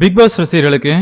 big pass ரசிகர்களுக்கு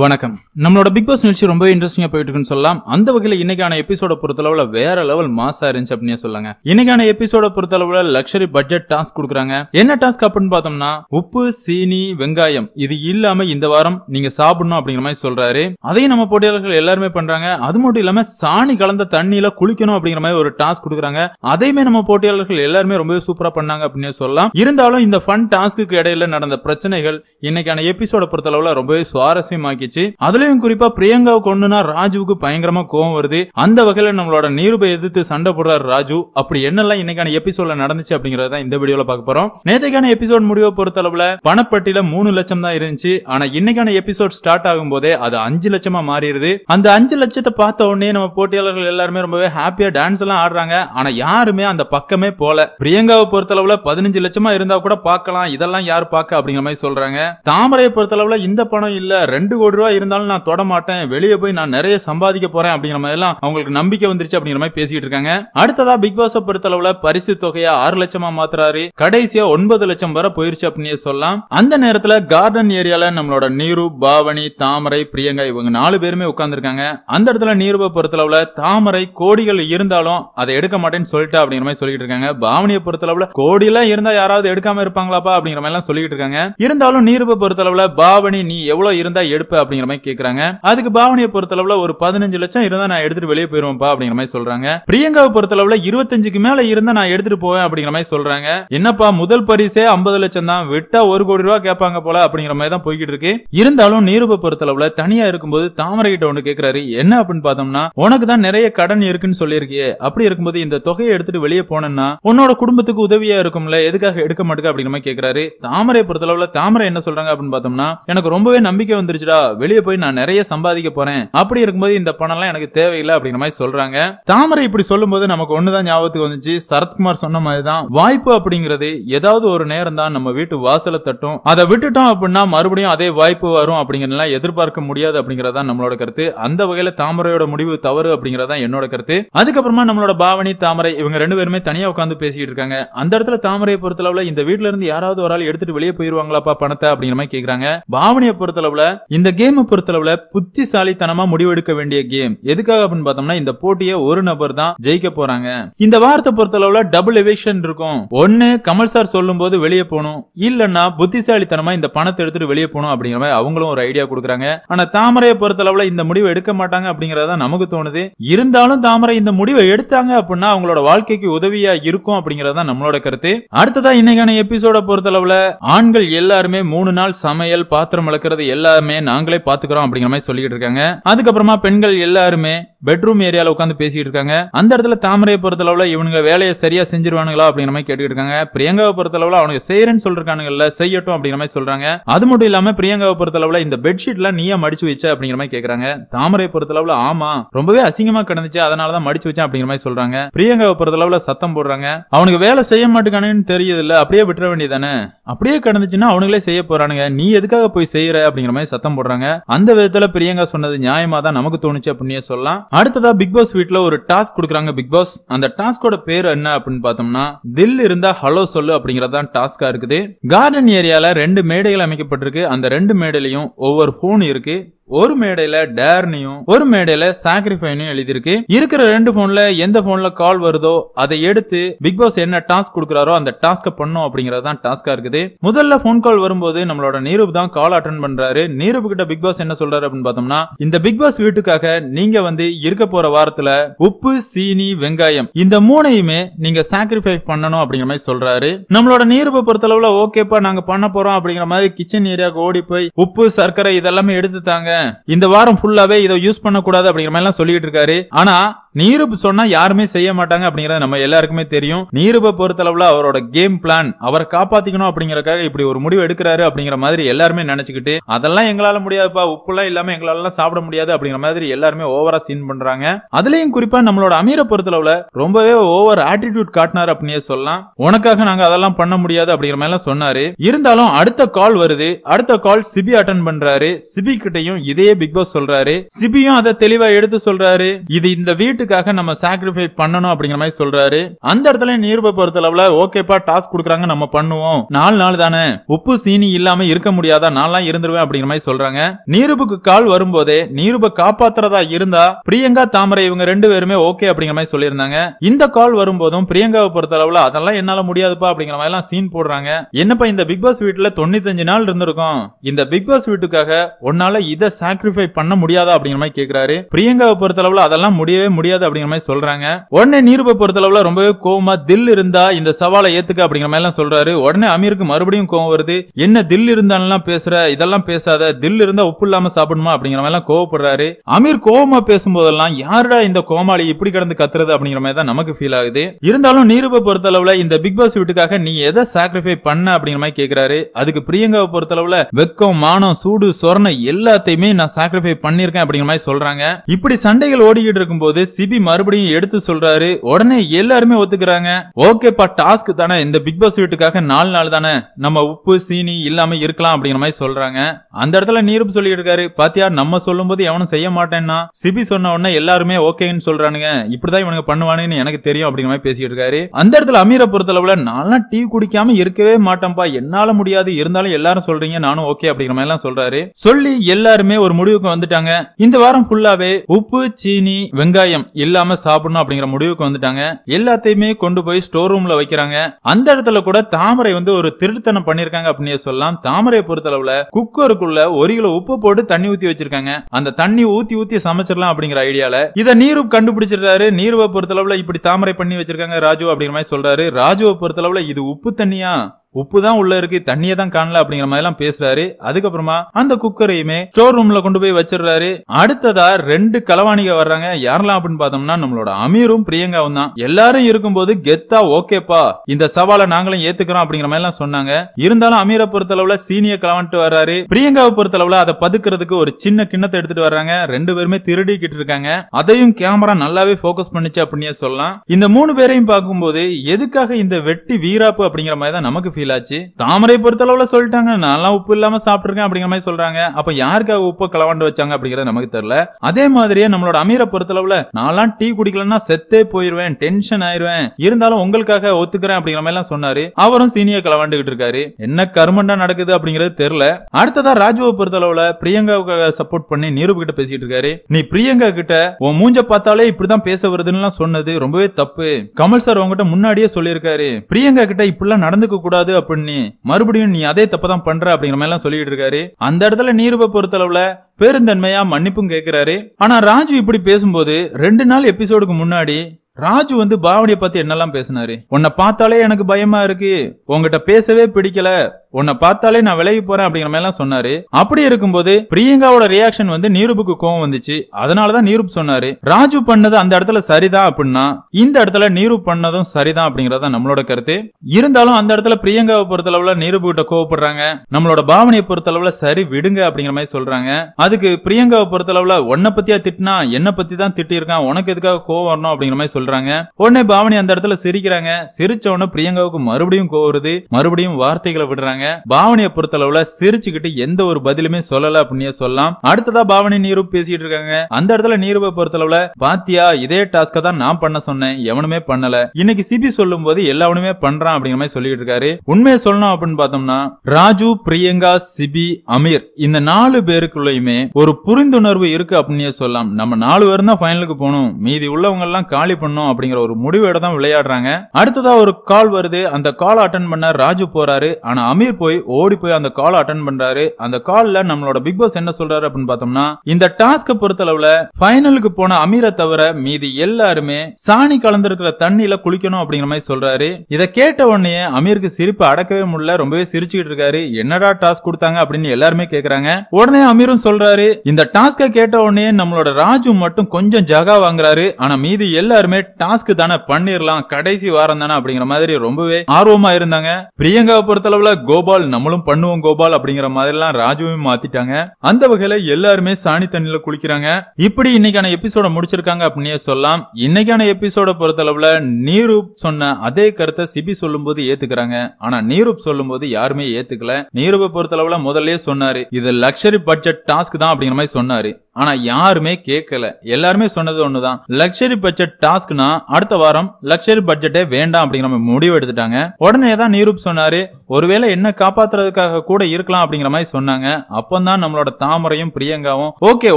வணக்கம் நம்மளோட பிக் பாஸ் நிகழ்ச்சி ரொம்ப இன்ட்ரெஸ்டிங்காக போயிட்டு இருக்குன்னு சொல்லலாம் அந்த வகையில் இன்னைக்கான எபிசோட பொறுத்தளவில் வேற லெவல் மாசா இருந்துச்சு அப்படின்னு சொல்லுங்க இன்னைக்கான எபிசோட பொறுத்தளவில் லக்ஷரி பட்ஜெட் டாஸ்க் கொடுக்குறாங்க என்ன டாஸ்க் அப்படின்னு பார்த்தோம்னா உப்பு சீனி வெங்காயம் இது இல்லாம இந்த வாரம் நீங்க சாப்பிடணும் அப்படிங்கிற மாதிரி சொல்றாரு அதையும் நம்ம போட்டியாளர்கள் எல்லாருமே பண்றாங்க அது மட்டும் இல்லாம சாணி கலந்த தண்ணியில குளிக்கணும் அப்படிங்கிற மாதிரி ஒரு டாஸ்க் கொடுக்குறாங்க அதையுமே நம்ம போட்டியாளர்கள் எல்லாருமே ரொம்பவே சூப்பரா பண்ணாங்க அப்படின்னு சொல்லலாம் இருந்தாலும் இந்த ஃபன் டாஸ்க்கு இடையில நடந்த பிரச்சனைகள் இன்னைக்கான எபிசோட பொறுத்தளவில் ரொம்பவே சுவாரஸ்யமாக ஆரம்பிக்குச்சு அதுலயும் குறிப்பா பிரியங்கா கொண்டுனா ராஜுவுக்கு பயங்கரமா கோவம் வருது அந்த வகையில நம்மளோட நீருபை எதிர்த்து சண்டை போடுறாரு ராஜு அப்படி என்னெல்லாம் இன்னைக்கான எபிசோட்ல நடந்துச்சு அப்படிங்கறத இந்த வீடியோல பார்க்க போறோம் நேற்றுக்கான எபிசோட் முடிவை பொறுத்த அளவுல பணப்பட்டியில மூணு லட்சம் தான் இருந்துச்சு ஆனா இன்னைக்கான எபிசோட் ஸ்டார்ட் ஆகும் போதே அது அஞ்சு லட்சமா மாறிடுது அந்த அஞ்சு லட்சத்தை பார்த்த உடனே நம்ம போட்டியாளர்கள் எல்லாருமே ரொம்பவே ஹாப்பியா டான்ஸ் எல்லாம் ஆடுறாங்க ஆனா யாருமே அந்த பக்கமே போல பிரியங்காவை பொறுத்த அளவுல பதினஞ்சு லட்சமா இருந்தா கூட பார்க்கலாம் இதெல்லாம் யார் பார்க்க அப்படிங்கிற மாதிரி சொல்றாங்க தாமரையை அளவுல இந்த பணம் இல்ல ரெண்டு கோடி கோடி ரூபாய் இருந்தாலும் நான் தொட மாட்டேன் வெளியே போய் நான் நிறைய சம்பாதிக்க போறேன் அப்படிங்கிற மாதிரி எல்லாம் அவங்களுக்கு நம்பிக்கை வந்துருச்சு அப்படிங்கிற மாதிரி பேசிட்டு இருக்காங்க அடுத்ததா பிக் பாஸ் பொறுத்த அளவுல பரிசு தொகையா ஆறு லட்சமா மாத்துறாரு கடைசியா ஒன்பது லட்சம் வரை போயிருச்சு அப்படின்னு சொல்லலாம் அந்த நேரத்துல கார்டன் ஏரியால நம்மளோட நீரு பாவனி தாமரை பிரியங்கா இவங்க நாலு பேருமே உட்கார்ந்துருக்காங்க அந்த இடத்துல நீருவை பொறுத்தளவுல தாமரை கோடிகள் இருந்தாலும் அதை எடுக்க மாட்டேன்னு சொல்லிட்டு அப்படிங்கிற மாதிரி சொல்லிட்டு இருக்காங்க பாவனியை பொறுத்தளவுல கோடி எல்லாம் இருந்தா யாராவது எடுக்காம இருப்பாங்களாப்பா அப்படிங்கிற மாதிரி எல்லாம் சொல்லிட்டு இருக்காங்க இருந்தாலும் நீருவை பொறுத்தளவுல பாவனி நீ எவ்வளவு இருந்தா எடுப்ப அப்படிங்கிற மாதிரி கேக்குறாங்க அதுக்கு பாவனியை பொறுத்தளவுல ஒரு பதினஞ்சு லட்சம் இருந்தா நான் எடுத்துட்டு வெளியே போயிருவேன்ப்பா அப்படிங்கிற மாதிரி சொல்றாங்க பிரியங்காவை பொறுத்தளவுல இருபத்தஞ்சுக்கு மேல இருந்தா நான் எடுத்துட்டு போவேன் அப்படிங்கிற மாதிரி சொல்றாங்க என்னப்பா முதல் பரிசே ஐம்பது லட்சம் தான் விட்டா ஒரு கோடி ரூபா கேட்பாங்க போல அப்படிங்கிற மாதிரி தான் போய்கிட்டு இருக்கு இருந்தாலும் நீருப பொறுத்தளவுல தனியா இருக்கும்போது தாமரை கிட்ட ஒண்ணு கேக்குறாரு என்ன அப்படின்னு பார்த்தோம்னா உனக்கு தான் நிறைய கடன் இருக்குன்னு சொல்லியிருக்கியே அப்படி இருக்கும்போது இந்த தொகையை எடுத்துட்டு வெளியே போனேன்னா உன்னோட குடும்பத்துக்கு உதவியா இருக்கும்ல எதுக்காக எடுக்க மாட்டேங்க அப்படிங்கிற மாதிரி கேக்குறாரு தாமரை அளவுல தாமரை என்ன சொல்றாங்க அப்படின்னு பார்த்தோம்னா எனக்கு ரொம்பவே நம்பிக்கை வந்துருச்சுடா வெளியே போய் நான் நிறைய சம்பாதிக்க போறேன் அப்படி இருக்கும்போது இந்த பணம் எல்லாம் எனக்கு தேவையில்லை அப்படிங்கிற மாதிரி சொல்றாங்க தாமரை இப்படி சொல்லும்போது நமக்கு ஒண்ணுதான் ஞாபகத்துக்கு வந்துச்சு சரத்குமார் சொன்ன மாதிரிதான் வாய்ப்பு அப்படிங்கிறது ஏதாவது ஒரு நேரம் தான் நம்ம வீட்டு வாசலை தட்டும் அதை விட்டுட்டோம் அப்படின்னா மறுபடியும் அதே வாய்ப்பு வரும் அப்படிங்கிறதெல்லாம் எதிர்பார்க்க முடியாது அப்படிங்கறத நம்மளோட கருத்து அந்த வகையில தாமரையோட முடிவு தவறு அப்படிங்கறதா என்னோட கருத்து அதுக்கப்புறமா நம்மளோட பாவனி தாமரை இவங்க ரெண்டு பேருமே தனியா உட்காந்து பேசிட்டு இருக்காங்க அந்த இடத்துல தாமரை பொறுத்தளவுல இந்த வீட்டுல இருந்து யாராவது ஒரு ஆள் எடுத்துட்டு வெளியே போயிருவாங்களாப்பா பணத்தை அப்படிங்கிற மாதிரி கேக்குறாங்க பாவனியை பொறுத்தளவுல இந்த கேமை பொறுத்தளவுல புத்திசாலித்தனமா முடிவெடுக்க வேண்டிய கேம் எதுக்காக அப்படின்னு பார்த்தோம்னா இந்த போட்டியை ஒரு நபர் தான் ஜெயிக்க போறாங்க இந்த வார்த்தை பொறுத்தளவுல டபுள் எவேஷன் இருக்கும் ஒன்னு கமல் சார் சொல்லும் போது வெளியே போகணும் இல்லைன்னா புத்திசாலித்தனமா இந்த பணத்தை எடுத்துட்டு வெளியே போகணும் அப்படிங்கிற மாதிரி அவங்களும் ஒரு ஐடியா கொடுக்குறாங்க ஆனா தாமரையை பொறுத்தளவுல இந்த முடிவு எடுக்க மாட்டாங்க அப்படிங்கறத நமக்கு தோணுது இருந்தாலும் தாமரை இந்த முடிவை எடுத்தாங்க அப்படின்னா அவங்களோட வாழ்க்கைக்கு உதவியா இருக்கும் அப்படிங்கறத நம்மளோட கருத்து அடுத்ததா இன்னைக்கான எபிசோட பொறுத்தளவுல ஆண்கள் எல்லாருமே மூணு நாள் சமையல் பாத்திரம் வளர்க்கறது எல்லாமே நாங்க நாங்களே பாத்துக்கிறோம் அப்படிங்கிற மாதிரி சொல்லிட்டு இருக்காங்க அதுக்கப்புறமா பெண்கள் எல்லாருமே பெட்ரூம் ஏரியால உட்காந்து பேசிட்டு இருக்காங்க அந்த இடத்துல தாமரை பொறுத்த அளவுல இவனுங்க வேலையை சரியா செஞ்சிருவானுங்களா அப்படிங்கிற மாதிரி கேட்டுக்கிட்டு இருக்காங்க பிரியங்காவை அளவுல அவனுக்கு செய்யறேன்னு சொல்றானுங்கல்ல செய்யட்டும் அப்படிங்கிற மாதிரி சொல்றாங்க அது மட்டும் இல்லாம பிரியங்காவை அளவுல இந்த பெட்ஷீட்லாம் நீயே மடிச்சு வச்ச அப்படிங்கிற மாதிரி கேக்குறாங்க தாமரை அளவுல ஆமா ரொம்பவே அசிங்கமா கிடந்துச்சு அதனாலதான் மடிச்சு வச்சேன் அப்படிங்கிற மாதிரி சொல்றாங்க பிரியங்காவை அளவுல சத்தம் போடுறாங்க அவனுக்கு வேலை செய்ய மாட்டேங்கானு தெரியுது இல்ல அப்படியே விட்டுற வேண்டியதானே அப்படியே கிடந்துச்சுன்னா அவனுங்களே செய்ய போறானுங்க நீ எதுக்காக போய் செய்யற அப்படிங்கிற மாதிரி சத்தம் போடுறாங்க போறாங்க அந்த விதத்துல பிரியங்கா சொன்னது நியாயமா தான் நமக்கு தோணுச்சு அப்படின்னே சொல்லலாம் அடுத்ததா பிக் பாஸ் வீட்டுல ஒரு டாஸ்க் கொடுக்குறாங்க பிக் பாஸ் அந்த டாஸ்கோட பேர் என்ன அப்படின்னு பார்த்தோம்னா தில் இருந்தா ஹலோ சொல்லு அப்படிங்கறதான் டாஸ்கா இருக்குது கார்டன் ஏரியால ரெண்டு மேடைகள் அமைக்கப்பட்டிருக்கு அந்த ரெண்டு மேடையிலையும் ஒவ்வொரு போன் இருக்கு ஒரு மேடையில டேர்னியும் ஒரு மேடையில சாக்ரிஃபைனும் எழுதியிருக்கு இருக்கிற ரெண்டு போன்ல எந்த போன்ல கால் வருதோ அதை எடுத்து பிக் பாஸ் என்ன டாஸ்க் கொடுக்குறாரோ அந்த டாஸ்க பண்ணும் அப்படிங்கறது தான் டாஸ்கா இருக்குது முதல்ல போன் கால் வரும்போது நம்மளோட நீரூப் தான் கால் அட்டன் பண்றாரு நீரூப் கிட்ட பிக் பாஸ் என்ன சொல்றாரு அப்படின்னு பார்த்தோம்னா இந்த பிக் பாஸ் வீட்டுக்காக நீங்க வந்து இருக்க போற வாரத்துல உப்பு சீனி வெங்காயம் இந்த மூணையுமே நீங்க சாக்ரிஃபை பண்ணணும் அப்படிங்கிற மாதிரி சொல்றாரு நம்மளோட நீரூப பொறுத்தளவுல ஓகேப்பா நாங்க பண்ண போறோம் அப்படிங்கிற மாதிரி கிச்சன் ஏரியாவுக்கு ஓடி போய் உப்பு சர்க்கரை இதெல்லாமே எடுத்து தாங்க இந்த வாரம் ஃபுல்லாவே இதை யூஸ் பண்ணக்கூடாது அப்படிங்கிற மாதிரி எல்லாம் சொல்லிட்டு இருக்காரு ஆனா நீருப்பு சொன்னா யாருமே செய்ய மாட்டாங்க அப்படிங்கறது நம்ம எல்லாருக்குமே தெரியும் பொறுத்த பொறுத்தளவுல அவரோட கேம் பிளான் அவரை காப்பாத்திக்கணும் அப்படிங்கறக்காக இப்படி ஒரு முடிவு எடுக்கிறாரு அப்படிங்கிற மாதிரி எல்லாருமே நினைச்சுக்கிட்டு அதெல்லாம் எங்களால முடியாதுப்பா உப்பு எல்லாம் இல்லாம எங்களால சாப்பிட முடியாது அப்படிங்கிற மாதிரி எல்லாருமே ஓவரா சீன் பண்றாங்க அதுலயும் குறிப்பா நம்மளோட அமீரை பொறுத்தளவுல ரொம்பவே ஓவர் ஆட்டிடியூட் காட்டினாரு அப்படின்னு சொல்லலாம் உனக்காக நாங்க அதெல்லாம் பண்ண முடியாது அப்படிங்கிற மாதிரி எல்லாம் சொன்னாரு இருந்தாலும் அடுத்த கால் வருது அடுத்த கால் சிபி அட்டன் பண்றாரு சிபி கிட்டையும் இதே பிக் பாஸ் சொல்றாரு சிபியும் அதை தெளிவா எடுத்து சொல்றாரு இது இந்த வீட்டு கிரெடிட்டுக்காக நம்ம சாக்ரிஃபை பண்ணணும் அப்படிங்கிற மாதிரி சொல்றாரு அந்த இடத்துல நிருப பொறுத்த அளவுல ஓகேப்பா டாஸ்க் கொடுக்குறாங்க நம்ம பண்ணுவோம் நாலு நாள் தானே உப்பு சீனி இல்லாம இருக்க முடியாதா நான்லாம் இருந்துருவேன் அப்படிங்கிற மாதிரி சொல்றாங்க நீருப்புக்கு கால் வரும்போதே நீருப காப்பாத்துறதா இருந்தா பிரியங்கா தாமரை இவங்க ரெண்டு பேருமே ஓகே அப்படிங்கிற மாதிரி சொல்லியிருந்தாங்க இந்த கால் வரும்போதும் பிரியங்காவை பொறுத்த அளவுல அதெல்லாம் என்னால முடியாதுப்பா அப்படிங்கிற மாதிரி எல்லாம் சீன் போடுறாங்க என்னப்பா இந்த பிக் பாஸ் வீட்டுல தொண்ணூத்தஞ்சு நாள் இருந்திருக்கும் இந்த பிக் பாஸ் வீட்டுக்காக உன்னால இதை சாக்ரிஃபை பண்ண முடியாதா அப்படிங்கிற மாதிரி கேக்குறாரு பிரியங்காவை பொறுத்த அளவுல அதெல்லாம் முடியவே முடியாது முடியாது அப்படிங்கிற மாதிரி சொல்றாங்க உடனே நீருபை பொறுத்தளவுல ரொம்பவே கோவமா தில் இருந்தா இந்த சவாலை ஏத்துக்க அப்படிங்கிற மாதிரி எல்லாம் சொல்றாரு உடனே அமீருக்கு மறுபடியும் கோவம் வருது என்ன தில் இருந்தாலும் பேசுற இதெல்லாம் பேசாத தில் இருந்தா உப்பு இல்லாம சாப்பிடணுமா அப்படிங்கிற மாதிரி எல்லாம் கோவப்படுறாரு அமீர் கோவமா பேசும்போதெல்லாம் யாரா இந்த கோமாளி இப்படி கடந்து கத்துறது அப்படிங்கிற மாதிரி தான் நமக்கு ஃபீல் ஆகுது இருந்தாலும் நீருபை பொறுத்தளவுல இந்த பிக் பாஸ் வீட்டுக்காக நீ எதை சாக்ரிஃபை பண்ண அப்படிங்கிற மாதிரி கேக்குறாரு அதுக்கு பிரியங்காவை பொறுத்தளவுல வெக்கம் மானம் சூடு சொரணை எல்லாத்தையுமே நான் சாக்ரிஃபை பண்ணிருக்கேன் அப்படிங்கிற மாதிரி சொல்றாங்க இப்படி சண்டைகள் ஓடிக்கிட்டு இருக்கும் போது சிபி மறுபடியும் எடுத்து சொல்றாரு உடனே எல்லாருமே ஒத்துக்கிறாங்க ஓகேப்பா டாஸ்க் தானே இந்த பிக் பாஸ் வீட்டுக்காக நாலு நாள் தானே நம்ம உப்பு சீனி இல்லாம இருக்கலாம் அப்படிங்கிற மாதிரி சொல்றாங்க அந்த இடத்துல நீருப் சொல்லிட்டு இருக்காரு பாத்தியா நம்ம சொல்லும் போது எவனும் செய்ய மாட்டேன்னா சிபி சொன்ன உடனே எல்லாருமே ஓகேன்னு சொல்றானுங்க இப்படிதான் இவனுக்கு பண்ணுவானுன்னு எனக்கு தெரியும் அப்படிங்கிற மாதிரி பேசிட்டு இருக்காரு அந்த இடத்துல அமீரை பொறுத்தளவுல நான்லாம் டீ குடிக்காம இருக்கவே மாட்டேன்ப்பா என்னால முடியாது இருந்தாலும் எல்லாரும் சொல்றீங்க நானும் ஓகே அப்படிங்கிற மாதிரி எல்லாம் சொல்றாரு சொல்லி எல்லாருமே ஒரு முடிவுக்கு வந்துட்டாங்க இந்த வாரம் ஃபுல்லாவே உப்பு சீனி வெங்காயம் இல்லாம சாப்பிடணும் அப்படிங்கிற முடிவுக்கு வந்துட்டாங்க எல்லாத்தையுமே கொண்டு போய் ஸ்டோர் ரூம்ல வைக்கிறாங்க அந்த இடத்துல கூட தாமரை வந்து ஒரு திருட்டுத்தனம் பண்ணிருக்காங்க அப்படின்னு சொல்லலாம் தாமரையை பொறுத்தளவுல குக்கருக்குள்ள ஒரு கிலோ உப்பு போட்டு தண்ணி ஊத்தி வச்சிருக்காங்க அந்த தண்ணி ஊத்தி ஊத்தி சமைச்சிடலாம் அப்படிங்கிற ஐடியால இதை நீரு கண்டுபிடிச்சிருக்காரு நீருவை பொறுத்தளவுல இப்படி தாமரை பண்ணி வச்சிருக்காங்க ராஜு அப்படிங்கிற மாதிரி சொல்றாரு ராஜுவை பொறுத்தளவுல இது உப்பு தண்ணியா உப்பு தான் உள்ள இருக்கு தண்ணியை தான் காணல அப்படிங்கிற மாதிரி எல்லாம் பேசுறாரு அதுக்கப்புறமா அந்த குக்கரையுமே ஸ்டோர் ரூம்ல கொண்டு போய் வச்சிடுறாரு அடுத்ததா ரெண்டு களவாணிக வர்றாங்க யாரெல்லாம் அப்படின்னு பார்த்தோம்னா நம்மளோட அமீரும் பிரியங்காவும் தான் எல்லாரும் இருக்கும்போது கெத்தா ஓகேப்பா இந்த சவாலை நாங்களும் ஏத்துக்கிறோம் அப்படிங்கிற மாதிரி எல்லாம் சொன்னாங்க இருந்தாலும் அமீரை அளவுல சீனியர் களவான்ட்டு வர்றாரு பிரியங்காவை அளவுல அதை பதுக்கிறதுக்கு ஒரு சின்ன கிண்ணத்தை எடுத்துட்டு வர்றாங்க ரெண்டு பேருமே திருடிக்கிட்டு இருக்காங்க அதையும் கேமரா நல்லாவே போக்கஸ் பண்ணுச்சு அப்படின்னே சொல்லலாம் இந்த மூணு பேரையும் பார்க்கும்போது எதுக்காக இந்த வெட்டி வீராப்பு அப்படிங்கிற மாதிரி தான் நமக்கு ஃபீல் ஆச்சு தாமரை அளவுல சொல்லிட்டாங்க நல்லா உப்பு இல்லாம சாப்பிட்டுருக்கேன் அப்படிங்கிற மாதிரி சொல்றாங்க அப்ப யாருக்காக உப்பு கலவாண்டு வச்சாங்க அப்படிங்கறது நமக்கு தெரியல அதே மாதிரியே நம்மளோட அமீரை அளவுல நான் டீ குடிக்கலன்னா செத்தே போயிருவேன் டென்ஷன் ஆயிருவேன் இருந்தாலும் உங்களுக்காக ஒத்துக்கிறேன் அப்படிங்கிற மாதிரி எல்லாம் சொன்னாரு அவரும் சீனிய கலவாண்டுகிட்டு இருக்காரு என்ன கருமண்டா நடக்குது அப்படிங்கறது தெரியல அடுத்ததா ராஜுவை அளவுல பிரியங்காவுக்காக சப்போர்ட் பண்ணி நீரு கிட்ட பேசிட்டு இருக்காரு நீ பிரியங்கா கிட்ட உன் மூஞ்ச பார்த்தாலே இப்படிதான் பேச வருதுன்னு சொன்னது ரொம்பவே தப்பு கமல் சார் உங்ககிட்ட முன்னாடியே சொல்லியிருக்காரு பிரியங்கா கிட்ட இப்படிலாம் நடந்துக்க கூடாது கூடாது அப்படின்னு மறுபடியும் நீ அதே தப்பு தான் பண்ற அப்படிங்கிற மாதிரி எல்லாம் சொல்லிட்டு இருக்காரு அந்த இடத்துல நீருப பொறுத்தளவுல பேருந்தன்மையா மன்னிப்பும் கேட்கிறாரு ஆனா ராஜு இப்படி பேசும்போது ரெண்டு நாள் எபிசோடுக்கு முன்னாடி ராஜு வந்து பாவனிய பத்தி என்னெல்லாம் பேசினாரு உன்னை பார்த்தாலே எனக்கு பயமா இருக்கு உங்ககிட்ட பேசவே பிடிக்கல உன்னை பார்த்தாலே நான் விலகி போறேன் அப்படிங்கிற மாதிரிலாம் சொன்னாரு அப்படி இருக்கும்போது பிரியங்காவோட ரியாக்ஷன் வந்து நீருப்புக்கு கோவம் வந்துச்சு அதனாலதான் நீரூப் சொன்னாரு ராஜு பண்ணது அந்த இடத்துல சரிதான் அப்படின்னா இந்த இடத்துல நீருப் பண்ணதும் சரிதான் அப்படிங்கறத நம்மளோட கருத்து இருந்தாலும் அந்த இடத்துல பிரியங்காவை பொறுத்தளவுல நீருப்பு கிட்ட கோவப்படுறாங்க நம்மளோட பாவனையை பொறுத்தளவுல சரி விடுங்க அப்படிங்கிற மாதிரி சொல்றாங்க அதுக்கு பிரியங்காவை பொறுத்தளவுல உன்னை பத்தியா திட்டினா என்ன பத்தி தான் இருக்கான் உனக்கு எதுக்காக கோவம் வரணும் அப்படிங்கிற மாதிரி சொல்றாங்க உடனே பாவனி அந்த இடத்துல சிரிக்கிறாங்க சிரிச்ச உடனே பிரியங்காவுக்கு மறுபடியும் கோவருது மறுபடியும் வார்த்தைகளை விடுறாங்க இருக்காங்க பாவனிய பொறுத்தளவுல சிரிச்சுக்கிட்டு எந்த ஒரு பதிலுமே சொல்லல அப்படின்னே சொல்லலாம் அடுத்ததா பாவனி நீரு பேசிட்டு இருக்காங்க அந்த இடத்துல நீரூபை பொறுத்தளவுல பாத்தியா இதே டாஸ்க தான் நான் பண்ண சொன்னேன் எவனுமே பண்ணல இன்னைக்கு சிபி சொல்லும் போது எல்லாவனுமே பண்றான் அப்படிங்கிற மாதிரி சொல்லிட்டு இருக்காரு உண்மையை சொல்லணும் அப்படின்னு பார்த்தோம்னா ராஜு பிரியங்கா சிபி அமீர் இந்த நாலு பேருக்குள்ளயுமே ஒரு புரிந்துணர்வு இருக்கு அப்படின்னே சொல்லலாம் நம்ம நாலு பேரும் தான் ஃபைனலுக்கு போகணும் மீதி உள்ளவங்க எல்லாம் காலி பண்ணும் அப்படிங்கிற ஒரு முடிவோட தான் விளையாடுறாங்க அடுத்ததா ஒரு கால் வருது அந்த கால் அட்டன் பண்ண ராஜு போறாரு ஆனா அமீர் ஓடி போய் ஓடி போய் அந்த கால் அட்டன் பண்றாரு அந்த கால்ல நம்மளோட பிக் பாஸ் என்ன சொல்றாரு அப்படின்னு பார்த்தோம்னா இந்த டாஸ்க பொறுத்தளவுல பைனலுக்கு போன அமீரை தவிர மீதி எல்லாருமே சாணி கலந்துருக்கிற தண்ணியில குளிக்கணும் அப்படிங்கிற மாதிரி சொல்றாரு இதை கேட்ட உடனே அமீருக்கு சிரிப்பு அடக்கவே முடியல ரொம்பவே சிரிச்சுக்கிட்டு இருக்காரு என்னடா டாஸ்க் கொடுத்தாங்க அப்படின்னு எல்லாருமே கேக்குறாங்க உடனே அமீரும் சொல்றாரு இந்த டாஸ்க கேட்ட உடனே நம்மளோட ராஜு மட்டும் கொஞ்சம் ஜகா வாங்குறாரு ஆனா மீதி எல்லாருமே டாஸ்க் தானே பண்ணிரலாம் கடைசி வாரம் தானே அப்படிங்கிற மாதிரி ரொம்பவே ஆர்வமா இருந்தாங்க பிரியங்கா பொறுத்தளவுல கோ கோபால் நம்மளும் பண்ணுவோம் கோபால் அப்படிங்கிற மாதிரிலாம் ராஜுவையும் மாத்திட்டாங்க அந்த வகையில எல்லாருமே சாணி தண்ணியில குளிக்கிறாங்க இப்படி இன்னைக்கான எபிசோட முடிச்சிருக்காங்க அப்படின்னே சொல்லலாம் இன்னைக்கான எபிசோட பொறுத்தளவுல நீரூப் சொன்ன அதே கருத்தை சிபி சொல்லும் போது ஏத்துக்கிறாங்க ஆனா நீரூப் சொல்லும் போது யாருமே ஏத்துக்கல பொறுத்த பொறுத்தளவுல முதல்ல சொன்னாரு இது லக்ஷரி பட்ஜெட் டாஸ்க் தான் அப்படிங்கிற மாதிரி சொன்னாரு ஆனா யாருமே கேட்கல எல்லாருமே சொன்னது ஒண்ணுதான் லக்ஸரி பட்ஜெட் டாஸ்க்னா அடுத்த வாரம் லக்ஸரி பட்ஜெட்டே வேண்டாம் அப்படிங்கிற முடிவு எடுத்துட்டாங்க உடனே தான் நீரூப் சொன்னாரு ஒருவேளை என்ன காப்பாத்துறதுக்காக கூட இருக்கலாம் அப்படிங்கிற மாதிரி சொன்னாங்க அப்பந்தான் நம்மளோட தாமரையும் பிரியங்காவும் ஓகே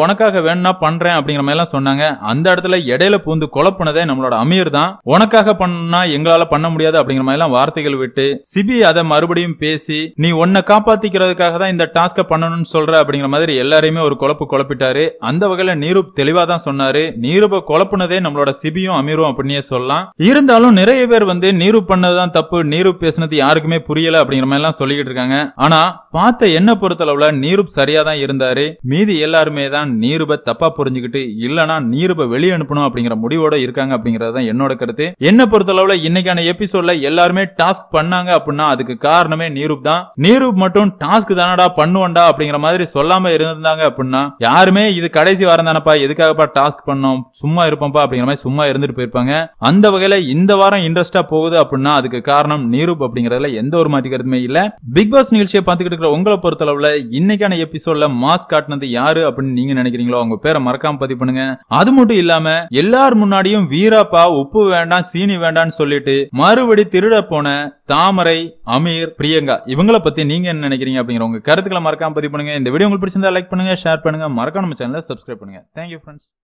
உனக்காக வேணும்னா பண்றேன் அப்படிங்கிற மாதிரி எல்லாம் சொன்னாங்க அந்த இடத்துல இடையில பூந்து குழப்பினதே நம்மளோட அமீர் தான் உனக்காக பண்ணா எங்களால பண்ண முடியாது அப்படிங்கிற மாதிரி எல்லாம் வார்த்தைகள் விட்டு சிபி அதை மறுபடியும் பேசி நீ உன்னை காப்பாத்திக்கிறதுக்காக தான் இந்த டாஸ்க பண்ணணும்னு சொல்ற அப்படிங்கிற மாதிரி எல்லாரையுமே ஒரு குழப்பு குழப்பிட்டாரு அந்த வகையில நீரூப் தெளிவா தான் சொன்னாரு நீரூப குழப்புனதே நம்மளோட சிபியும் அமீரும் அப்படின்னே சொல்லலாம் இருந்தாலும் நிறைய பேர் வந்து நீரூப் பண்ணதுதான் தப்பு நீரூப் பேசினது யாருக்குமே புரியல அப்படிங்கிற மாதிரி எல்லாம் சொல்லிக்கிட்டு இருக்காங்க ஆனா பார்த்த என்ன பொறுத்தளவுல நீரூப் சரியா தான் இருந்தாரு மீதி எல்லாருமே தான் நீரூப தப்பா புரிஞ்சுக்கிட்டு இல்லனா நீரூப வெளியே அனுப்பணும் அப்படிங்கிற முடிவோட இருக்காங்க அப்படிங்கறது என்னோட கருத்து என்ன பொறுத்த அளவுல இன்னைக்கான எபிசோட்ல எல்லாருமே டாஸ்க் பண்ணாங்க அப்படின்னா அதுக்கு காரணமே நீரூப் தான் நீரூப் மட்டும் டாஸ்க் தானடா பண்ணுவண்டா அப்படிங்கிற மாதிரி சொல்லாம இருந்தாங்க அப்படின்னா யாருமே இது கடைசி வாரம் தானப்பா எதுக்காகப்பா டாஸ்க் பண்ணோம் சும்மா இருப்போம்ப்பா அப்படிங்கிற மாதிரி சும்மா இருந்துட்டு போயிருப்பாங்க அந்த வகையில இந்த வாரம் இன்ட்ரெஸ்டா போகுது அப்படின்னா அதுக்கு காரணம் நீரூப் அப்படிங்கறதுல எந்த ஒரு மாட்டிக்கிறதுமே இல்ல பிக் பாஸ் நிகழ்ச்சியை பார்த்துக்கிட்டு இருக்கிற உங்களை பொறுத்தளவுல இன்னைக்கான எபிசோட்ல மாஸ்க் காட்டினது யாரு அப்படின்னு நீங்க நினைக்கிறீங்களோ அவங்க பேரை மறக்காம பதிவு பண்ணுங்க அது மட்டும் இல்லாம எல்லார் முன்னாடியும் வீராப்பா உப்பு வேண்டாம் சீனி வேண்டாம்னு சொல்லிட்டு மறுபடி திருட போன தாமரை அமீர் பிரியங்கா இவங்களை பத்தி நீங்க என்ன நினைக்கிறீங்க அப்படிங்கிற உங்க கருத்துக்களை மறக்காம பதிவு பண்ணுங்க இந்த வீடியோ உங்களுக்கு பிடிச்சிருந்தா லைக் பண்ணுங்க ஷேர் பண்ணுங்க மறக்காம சேனலை சப்ஸ்கிரைப் பண்ணுங்கள் தேங்க்யூ ஃப்ரெண்ட்ஸ்